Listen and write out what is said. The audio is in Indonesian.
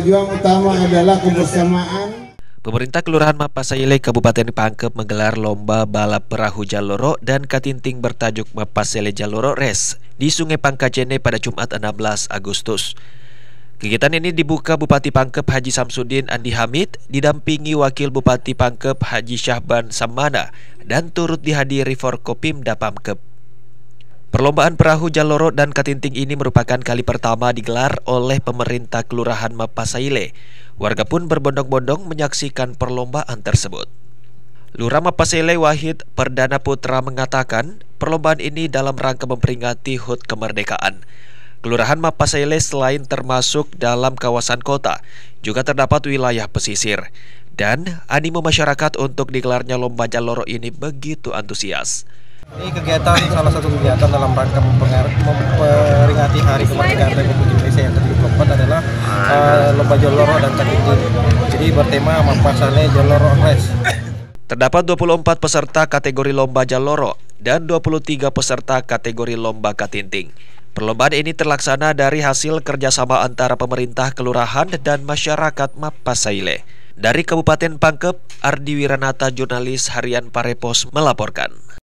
Tujuan utama adalah kebersamaan. Pemerintah Kelurahan Mapasayele Kabupaten Pangkep menggelar lomba balap perahu Jaloro dan katinting bertajuk Mapasele Jaloro Race di Sungai Pangkajene pada Jumat 16 Agustus. Kegiatan ini dibuka Bupati Pangkep Haji Samsudin Andi Hamid didampingi Wakil Bupati Pangkep Haji Syahban Samana dan turut dihadiri Forkopimda Pangkep. Perlombaan perahu Jaloro dan Katinting ini merupakan kali pertama digelar oleh pemerintah Kelurahan Mapasaile. Warga pun berbondong-bondong menyaksikan perlombaan tersebut. Lurah Mapasaile Wahid Perdana Putra mengatakan perlombaan ini dalam rangka memperingati HUT kemerdekaan. Kelurahan Mapasaile selain termasuk dalam kawasan kota, juga terdapat wilayah pesisir. Dan animo masyarakat untuk digelarnya lomba jaloro ini begitu antusias. Ini kegiatan salah satu kegiatan dalam rangka memperingati Hari Kemerdekaan Republik Indonesia yang ke-74 adalah uh, Lomba Joloro dan Kakitin. Jadi bertema Mapasane Joloro Race. Terdapat 24 peserta kategori lomba Jaloro dan 23 peserta kategori lomba Katinting. Perlombaan ini terlaksana dari hasil kerjasama antara pemerintah kelurahan dan masyarakat Mapasaile. Dari Kabupaten Pangkep, Ardi Wiranata, jurnalis harian Parepos melaporkan.